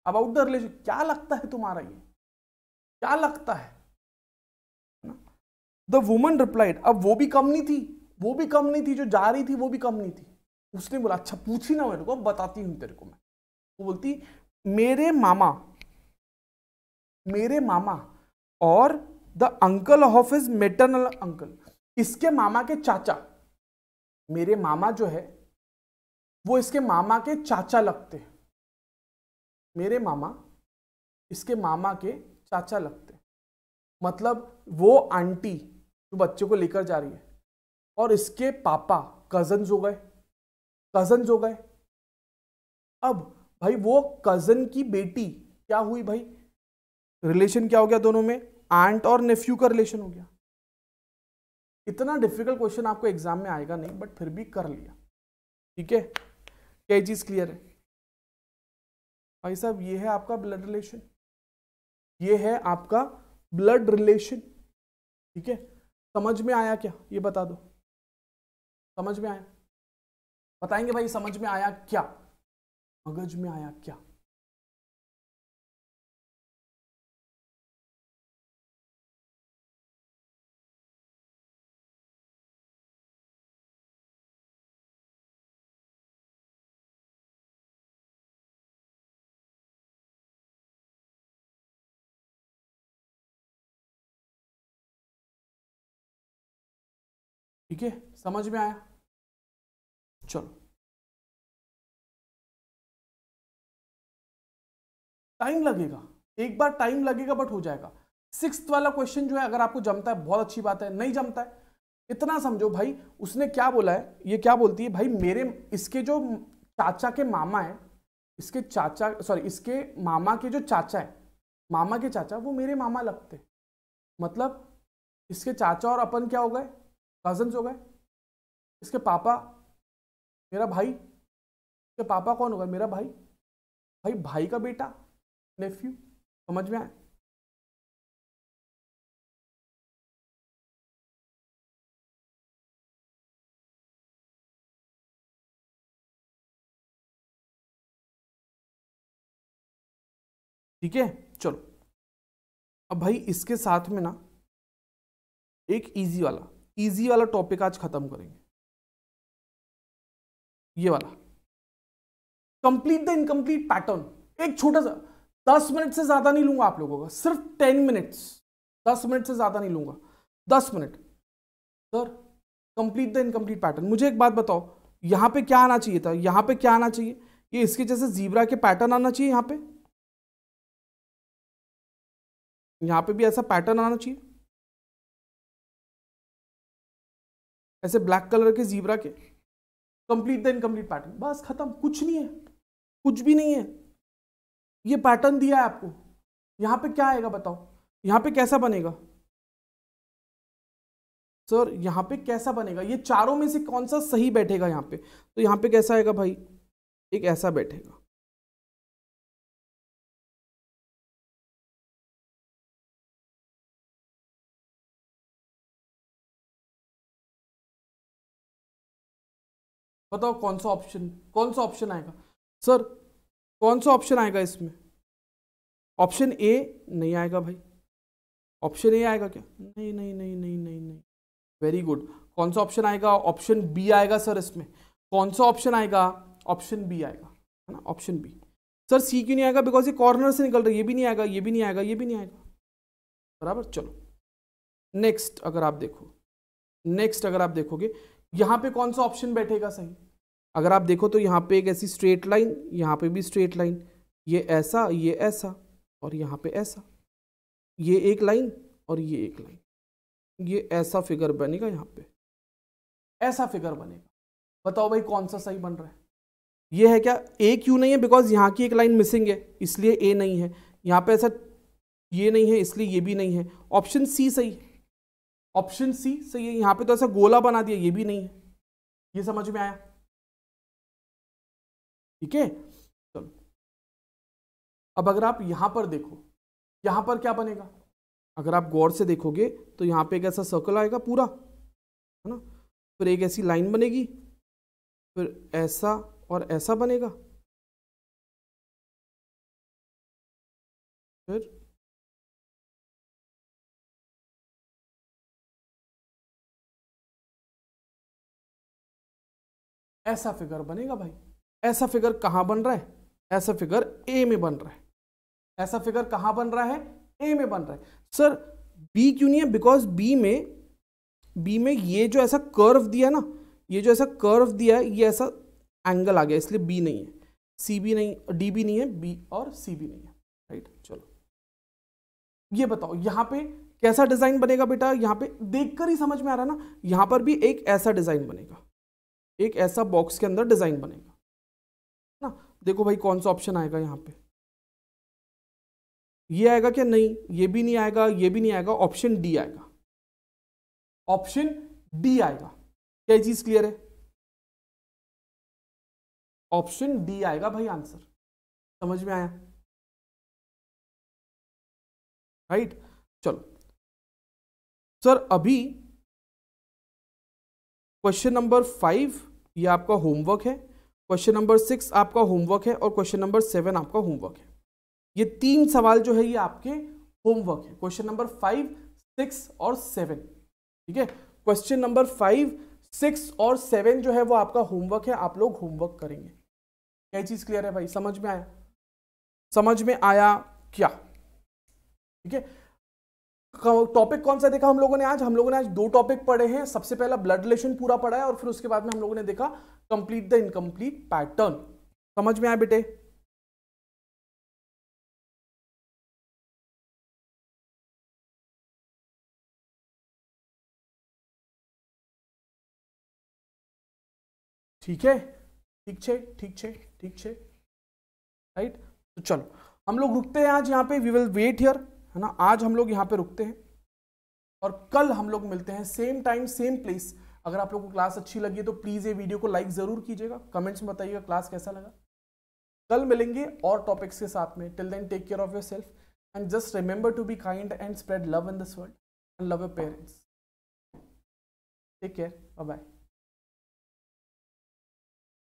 अबाउट द रिलेशन क्या लगता है तुम्हारा ये क्या लगता है द वुमन रिप्लाइड अब वो भी कम नहीं थी वो भी कम नहीं थी जो जा रही थी वो भी कम नहीं थी उसने बोला अच्छा पूछी ना मेरे को बताती हूँ तेरे को मैं वो बोलती मेरे मामा मेरे मामा और the uncle of is maternal uncle इसके मामा के चाचा मेरे मामा जो है वो इसके मामा के चाचा लगते हैं मेरे मामा इसके मामा के चाचा लगते मतलब वो आंटी जो बच्चे को लेकर जा रही है और इसके पापा कजन हो गए कजन हो गए अब भाई वो कजन की बेटी क्या हुई भाई रिलेशन क्या हो गया दोनों में आंट और नेफ्यू का रिलेशन हो गया इतना डिफिकल्ट क्वेश्चन आपको एग्जाम में आएगा नहीं बट फिर भी कर लिया ठीक है क्या चीज़ क्लियर है भाई साहब ये है आपका ब्लड रिलेशन ये है आपका ब्लड रिलेशन ठीक है समझ में आया क्या ये बता दो समझ में आया बताएंगे भाई समझ में आया क्या मगज में आया क्या ठीक है समझ में आया चलो टाइम लगेगा एक बार टाइम लगेगा बट हो जाएगा सिक्स वाला क्वेश्चन जो है अगर आपको जमता है बहुत अच्छी बात है नहीं जमता है इतना समझो भाई उसने क्या बोला है ये क्या बोलती है भाई मेरे इसके जो चाचा के मामा है इसके चाचा सॉरी इसके मामा के जो चाचा है मामा के चाचा वो मेरे मामा लगते मतलब इसके चाचा और अपन क्या हो गए कजन हो गए इसके पापा मेरा भाई इसके पापा कौन हो गए मेरा भाई भाई भाई का बेटा नेफ्यू समझ में आए ठीक है चलो अब भाई इसके साथ में ना एक इजी वाला इजी वाला टॉपिक आज खत्म करेंगे ये वाला कंप्लीट द इनकम्प्लीट पैटर्न एक छोटा सा दस मिनट से ज्यादा नहीं लूंगा आप लोगों का सिर्फ टेन मिनट्स दस मिनट से ज्यादा नहीं लूंगा दस minute sir complete the incomplete pattern मुझे एक बात बताओ यहां पे क्या आना चाहिए था यहां पे क्या आना चाहिए ये इसके जैसे जीबरा के पैटर्न आना चाहिए यहां पे यहां पे भी ऐसा पैटर्न आना चाहिए ऐसे ब्लैक कलर के जीब्रा के कंप्लीट द इनकम्प्लीट पैटर्न बस खत्म कुछ नहीं है कुछ भी नहीं है ये पैटर्न दिया है आपको यहाँ पे क्या आएगा बताओ यहाँ पे कैसा बनेगा सर यहां पे कैसा बनेगा ये चारों में से कौन सा सही बैठेगा यहाँ पे तो यहां पे कैसा आएगा भाई एक ऐसा बैठेगा बताओ कौन सा ऑप्शन कौन सा ऑप्शन आएगा सर कौन सा ऑप्शन आएगा इसमें ऑप्शन ए नहीं आएगा भाई ऑप्शन ए आएगा क्या नहीं नहीं नहीं नहीं नहीं नहीं वेरी गुड कौन सा ऑप्शन आएगा ऑप्शन बी आएगा सर इसमें कौन सा ऑप्शन आएगा ऑप्शन बी आएगा है ना ऑप्शन बी सर सी क्यों नहीं आएगा बिकॉज ये कॉर्नर से निकल रहा है ये भी नहीं आएगा ये भी नहीं आएगा ये भी नहीं आएगा बराबर चलो नेक्स्ट अगर आप देखो नेक्स्ट अगर आप देखोगे यहां पे कौन सा ऑप्शन बैठेगा सही अगर आप देखो तो यहाँ पे एक ऐसी स्ट्रेट लाइन यहाँ पे भी स्ट्रेट लाइन ये ऐसा ये ऐसा और यहाँ पे ऐसा ये एक लाइन और ये एक लाइन ये ऐसा फिगर बनेगा यहाँ पे ऐसा फिगर बनेगा बताओ भाई कौन सा सही बन रहा है ये है क्या ए क्यों नहीं है बिकॉज यहाँ की एक लाइन मिसिंग है इसलिए ए नहीं है यहाँ पे ऐसा ये नहीं है इसलिए ये भी नहीं है ऑप्शन सी सही ऑप्शन सी सही है यहाँ पे तो ऐसा गोला बना दिया ये भी नहीं है ये समझ में आया ठीक है चलो अब अगर आप यहां पर देखो यहां पर क्या बनेगा अगर आप गौर से देखोगे तो यहां पे एक ऐसा सर्कल आएगा पूरा है ना फिर एक ऐसी लाइन बनेगी फिर ऐसा और ऐसा बनेगा फिर ऐसा फिगर बनेगा भाई ऐसा फिगर कहाँ बन रहा है ऐसा फिगर ए में बन रहा है ऐसा फिगर कहाँ बन रहा है ए में बन रहा है सर बी क्यों नहीं है बिकॉज बी में बी में ये जो ऐसा कर्व दिया ना ये जो ऐसा कर्व दिया है ये ऐसा एंगल आ गया इसलिए बी नहीं है सी बी नहीं डी बी नहीं है बी और सी बी नहीं है राइट चलो ये बताओ यहाँ पे कैसा डिज़ाइन बनेगा बेटा यहाँ पे देखकर ही समझ में आ रहा है ना यहाँ पर भी एक ऐसा डिज़ाइन बनेगा एक ऐसा बॉक्स के अंदर डिज़ाइन बनेगा देखो भाई कौन सा ऑप्शन आएगा यहाँ पे ये आएगा क्या नहीं ये भी नहीं आएगा ये भी नहीं आएगा ऑप्शन डी आएगा ऑप्शन डी आएगा क्या चीज क्लियर है ऑप्शन डी आएगा भाई आंसर समझ में आया राइट right? चलो सर अभी क्वेश्चन नंबर फाइव ये आपका होमवर्क है क्वेश्चन नंबर सिक्स आपका होमवर्क है और क्वेश्चन नंबर सेवन आपका होमवर्क है ये तीन सवाल जो है ये आपके होमवर्क है क्वेश्चन नंबर फाइव सिक्स और सेवन ठीक है क्वेश्चन नंबर फाइव सिक्स और सेवन जो है वो आपका होमवर्क है आप लोग होमवर्क करेंगे क्या चीज़ क्लियर है भाई समझ में आया समझ में आया क्या ठीक है टॉपिक कौन सा देखा हम लोगों ने आज हम लोगों ने आज दो टॉपिक पढ़े हैं सबसे पहला ब्लड रिलेशन पूरा पढ़ा है और फिर उसके बाद में हम लोगों ने देखा कंप्लीट द इनकम्प्लीट पैटर्न समझ में आए बेटे ठीक है ठीक है ठीक छे ठीक छे राइट तो चलो हम लोग रुकते हैं आज यहाँ पे वी विल वेट हियर है ना आज हम लोग यहाँ पे रुकते हैं और कल हम लोग मिलते हैं सेम टाइम सेम प्लेस अगर आप लोग को क्लास अच्छी लगी है तो प्लीज़ ये वीडियो को लाइक ज़रूर कीजिएगा कमेंट्स में बताइएगा क्लास कैसा लगा कल मिलेंगे और टॉपिक्स के साथ में till then take care of yourself and just remember to be kind and spread love in this world and love your parents take care bye